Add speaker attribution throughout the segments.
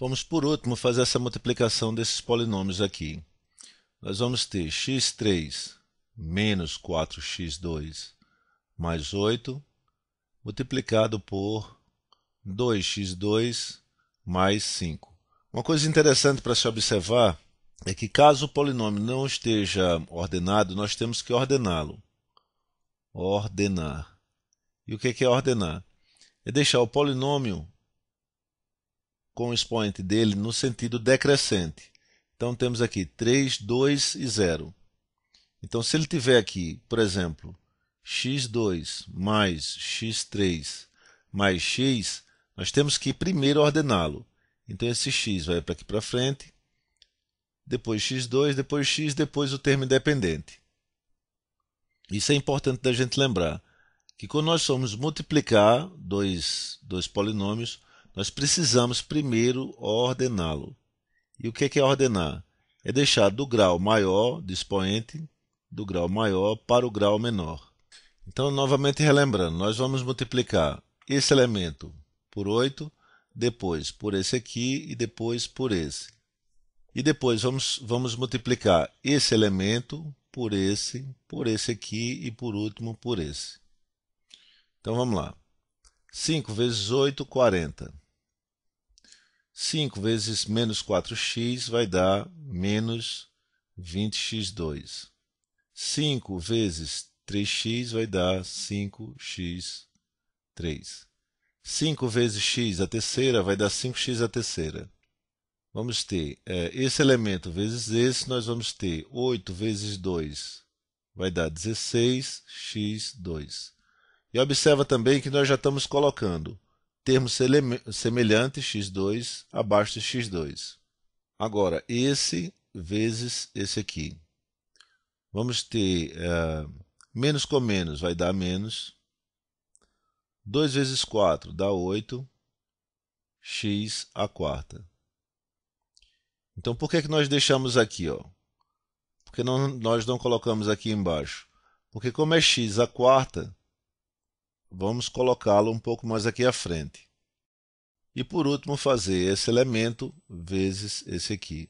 Speaker 1: Vamos, por último, fazer essa multiplicação desses polinômios aqui. Nós vamos ter x3 menos 4x2 mais 8 multiplicado por 2x2 mais 5. Uma coisa interessante para se observar é que caso o polinômio não esteja ordenado, nós temos que ordená-lo. Ordenar. E o que é, é ordenar? É deixar o polinômio com o expoente dele no sentido decrescente. Então temos aqui 3, 2 e 0. Então se ele tiver aqui, por exemplo, x2 mais x3 mais x, nós temos que primeiro ordená-lo. Então esse x vai para aqui para frente, depois x2, depois x, depois o termo independente. Isso é importante da gente lembrar, que quando nós formos multiplicar dois, dois polinômios, nós precisamos primeiro ordená-lo. E o que é, é ordenar? É deixar do grau maior do expoente do grau maior para o grau menor. Então, novamente relembrando, nós vamos multiplicar esse elemento por 8, depois por esse aqui e depois por esse. E depois vamos, vamos multiplicar esse elemento por esse, por esse aqui e por último por esse. Então vamos lá. 5 vezes 8, 40. 5 vezes menos 4x vai dar menos 20x2. 5 vezes 3x vai dar 5x3. 5 vezes x a terceira vai dar 5x a terceira. Vamos ter é, esse elemento vezes esse, nós vamos ter 8 vezes 2 vai dar 16x2. E observa também que nós já estamos colocando termos semelhantes x2 abaixo de x2. Agora, esse vezes esse aqui. Vamos ter eh, menos com menos, vai dar menos. 2 vezes 4 dá 8, x a quarta. Então, por que, é que nós deixamos aqui? Ó? Porque não, nós não colocamos aqui embaixo? Porque como é x a quarta, Vamos colocá-lo um pouco mais aqui à frente. E por último, fazer esse elemento vezes esse aqui.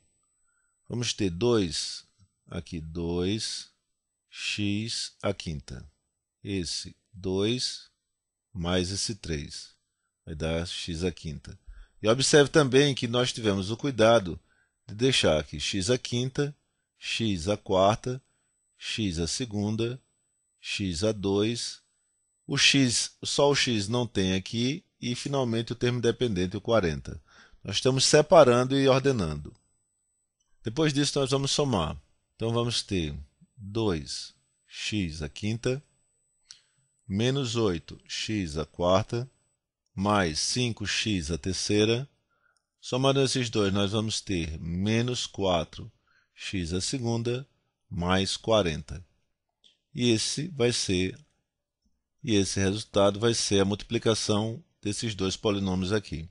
Speaker 1: Vamos ter 2, aqui 2, x a quinta. Esse 2 mais esse 3, vai dar x a quinta. E observe também que nós tivemos o cuidado de deixar aqui x a quinta, x a quarta, x a segunda, x a 2 o x, só o x não tem aqui e finalmente o termo dependente, o 40. Nós estamos separando e ordenando. Depois disso nós vamos somar. Então vamos ter 2x a quinta menos 8x a quarta mais 5x a terceira. Somando esses dois, nós vamos ter menos 4x a segunda mais 40. E esse vai ser e esse resultado vai ser a multiplicação desses dois polinômios aqui.